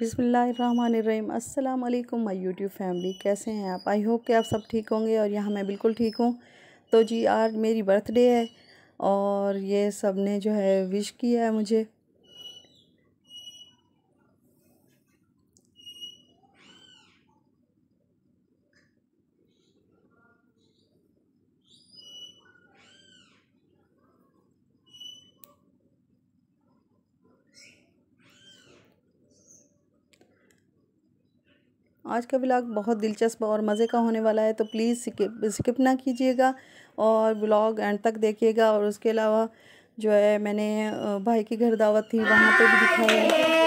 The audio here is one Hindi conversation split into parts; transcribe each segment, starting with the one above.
बिसमीम अल्लाम माई यूट्यूब फैमिली कैसे हैं आप आई होप कि आप सब ठीक होंगे और यहाँ मैं बिल्कुल ठीक हूँ तो जी आज मेरी बर्थडे है और ये सब ने जो है विश किया है मुझे आज का ब्लॉग बहुत दिलचस्प और मज़े का होने वाला है तो प्लीज़ स्किप स्किप ना कीजिएगा और ब्लॉग एंड तक देखिएगा और उसके अलावा जो है मैंने भाई की घर दावत थी वहाँ पे भी दिखाया है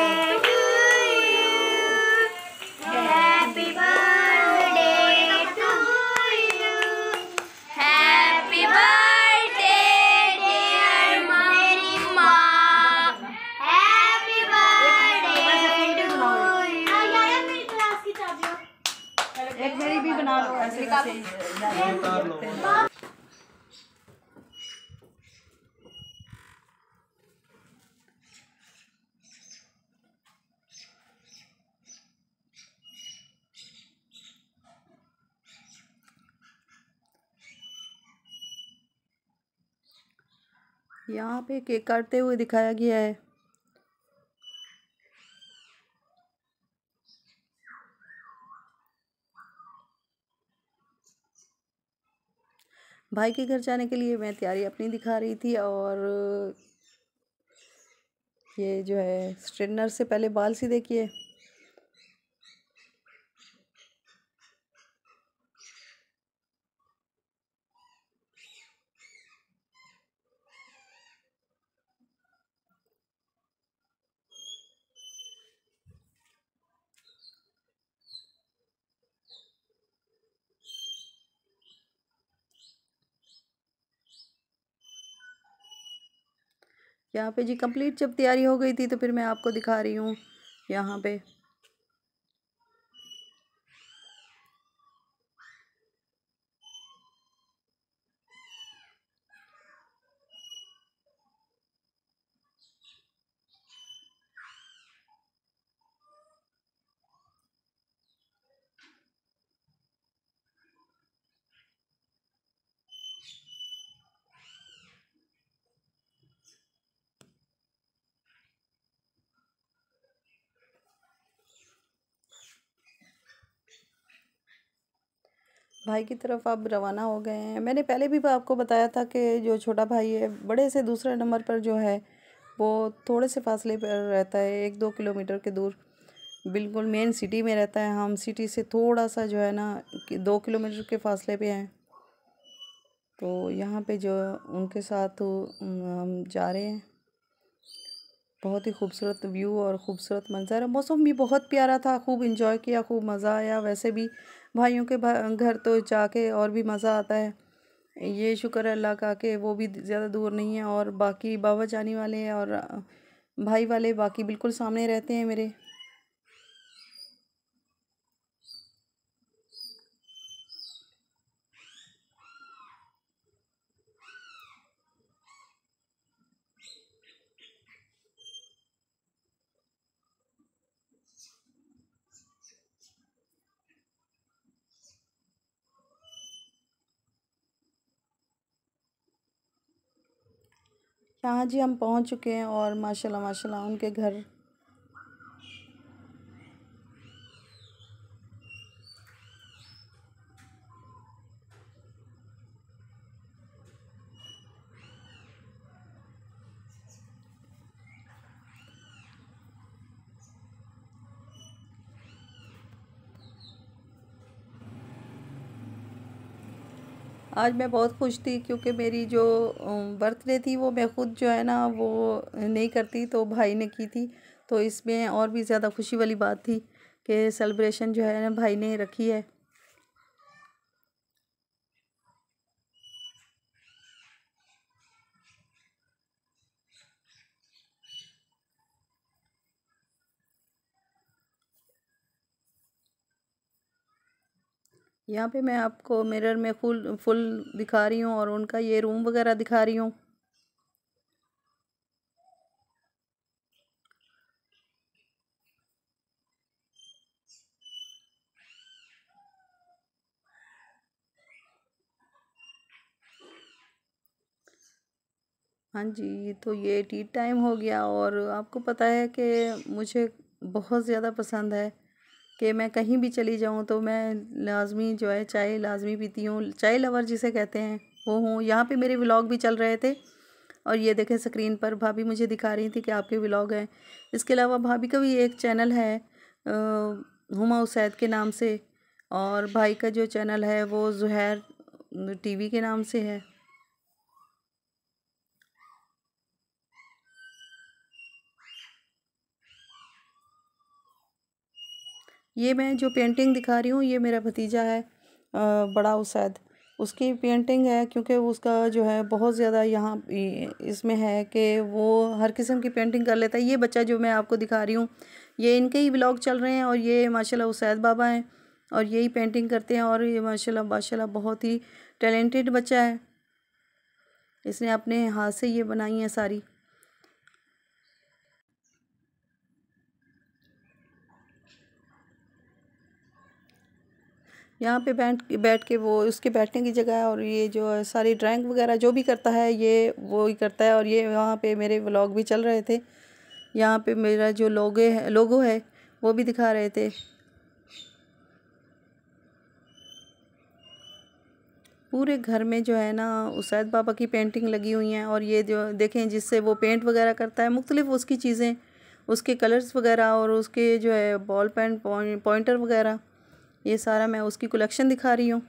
यहाँ पे केक काटते हुए दिखाया गया है भाई के घर जाने के लिए मैं तैयारी अपनी दिखा रही थी और ये जो है स्ट्रेटनर से पहले बाल सीधे किए यहाँ पे जी कंप्लीट जब तैयारी हो गई थी तो फिर मैं आपको दिखा रही हूँ यहाँ पे भाई की तरफ अब रवाना हो गए हैं मैंने पहले भी आपको बताया था कि जो छोटा भाई है बड़े से दूसरे नंबर पर जो है वो थोड़े से फासले पर रहता है एक दो किलोमीटर के दूर बिल्कुल मेन सिटी में रहता है हम सिटी से थोड़ा सा जो है ना दो किलोमीटर के फासले पे हैं तो यहाँ पे जो उनके साथ हम जा रहे हैं बहुत ही खूबसूरत व्यू और ख़ूबसूरत मंजर है मौसम भी बहुत प्यारा था खूब इन्जॉय किया खूब मज़ा आया वैसे भी भाइयों के घर तो जाके और भी मज़ा आता है ये शुक्र है अल्लाह का कि वो भी ज़्यादा दूर नहीं है और बाकी बाबा जाने वाले और भाई वाले बाकी बिल्कुल सामने रहते हैं मेरे यहाँ जी हम पहुँच चुके हैं और माशाल्लाह माशाल्लाह उनके घर आज मैं बहुत खुश थी क्योंकि मेरी जो बर्थडे थी वो मैं ख़ुद जो है ना वो नहीं करती तो भाई ने की थी तो इसमें और भी ज़्यादा खुशी वाली बात थी कि सेलिब्रेशन जो है ना भाई ने रखी है यहाँ पे मैं आपको मिरर में फुल फुल दिखा रही हूँ और उनका ये रूम वगैरह दिखा रही हूँ हाँ जी तो ये टी टाइम हो गया और आपको पता है कि मुझे बहुत ज़्यादा पसंद है कि मैं कहीं भी चली जाऊँ तो मैं लाजमी जो है चाय लाजमी पीती हूँ चाय लवर जिसे कहते हैं वो हूँ यहाँ पे मेरे व्लॉग भी चल रहे थे और ये देखें स्क्रीन पर भाभी मुझे दिखा रही थी कि आपके व्लॉग हैं इसके अलावा भाभी का भी एक चैनल है हुमा उसैद के नाम से और भाई का जो चैनल है वो जहैर टीवी के नाम से है ये मैं जो पेंटिंग दिखा रही हूँ ये मेरा भतीजा है बड़ा उसैद उसकी पेंटिंग है क्योंकि उसका जो है बहुत ज़्यादा यहाँ इसमें है कि वो हर किस्म की पेंटिंग कर लेता है ये बच्चा जो मैं आपको दिखा रही हूँ ये इनके ही ब्लॉग चल रहे हैं और ये माशाल्लाह उसैद बाबा हैं और यही पेंटिंग करते हैं और ये माशाल्लाह माशाल्लाह बहुत ही टैलेंटेड बच्चा है इसने अपने हाथ से ये बनाई है सारी यहाँ पे बैठ बैठ के वो उसके बैठने की जगह है और ये जो है सारी ड्राइंग वगैरह जो भी करता है ये वो ही करता है और ये वहाँ पे मेरे व्लॉग भी चल रहे थे यहाँ पे मेरा जो लोगे है लोगो है वो भी दिखा रहे थे पूरे घर में जो है ना उसैद बाबा की पेंटिंग लगी हुई हैं और ये जो देखें जिससे वो पेंट वगैरह करता है मुख्तलिफ उसकी चीज़ें उसके कलर्स वगैरह और उसके जो है बॉल पेन पॉइंटर वगैरह ये सारा मैं उसकी कलेक्शन दिखा रही हूँ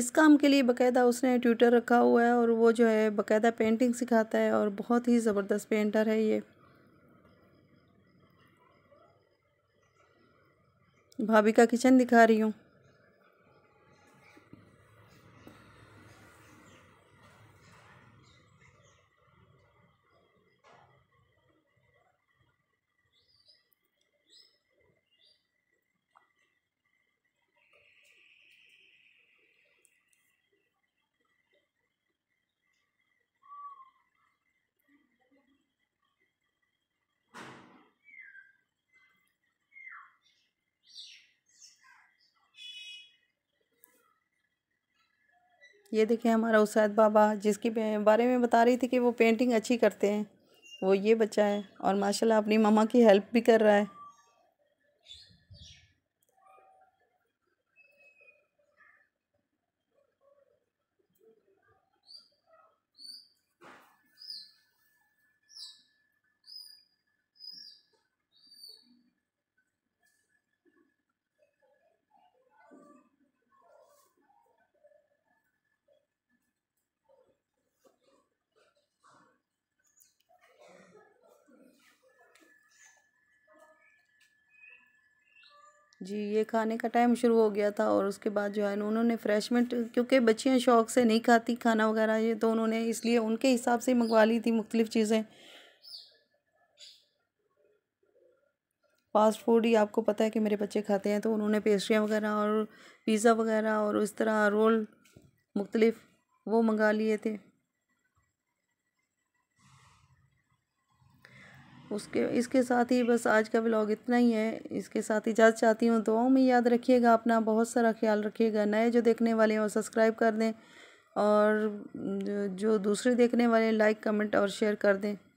इस काम के लिए बकायदा उसने ट्यूटर रखा हुआ है और वो जो है बकायदा पेंटिंग सिखाता है और बहुत ही ज़बरदस्त पेंटर है ये भाभी का किचन दिखा रही हूँ ये देखें हमारा उसैद बाबा जिसके बारे में बता रही थी कि वो पेंटिंग अच्छी करते हैं वो ये बच्चा है और माशाल्लाह अपनी मामा की हेल्प भी कर रहा है जी ये खाने का टाइम शुरू हो गया था और उसके बाद जो है उन्होंने फ्रेशमेंट क्योंकि बच्चियाँ शौक से नहीं खाती खाना वगैरह ये तो उन्होंने इसलिए उनके हिसाब से मंगवा ली थी मुख्तलिफ़ चीज़ें फास्ट फूड ही आपको पता है कि मेरे बच्चे खाते हैं तो उन्होंने पेस्ट्रियाँ वगैरह और पिज़्ज़ा वगैरह और इस तरह रोल मुख्तलिफ़ वो मंगा लिए थे उसके इसके साथ ही बस आज का ब्लॉग इतना ही है इसके साथ ही इजाज़त चाहती हूँ दुआओं में याद रखिएगा अपना बहुत सारा ख्याल रखिएगा नए जो देखने वाले हैं वो सब्सक्राइब कर दें और जो दूसरे देखने वाले लाइक कमेंट और शेयर कर दें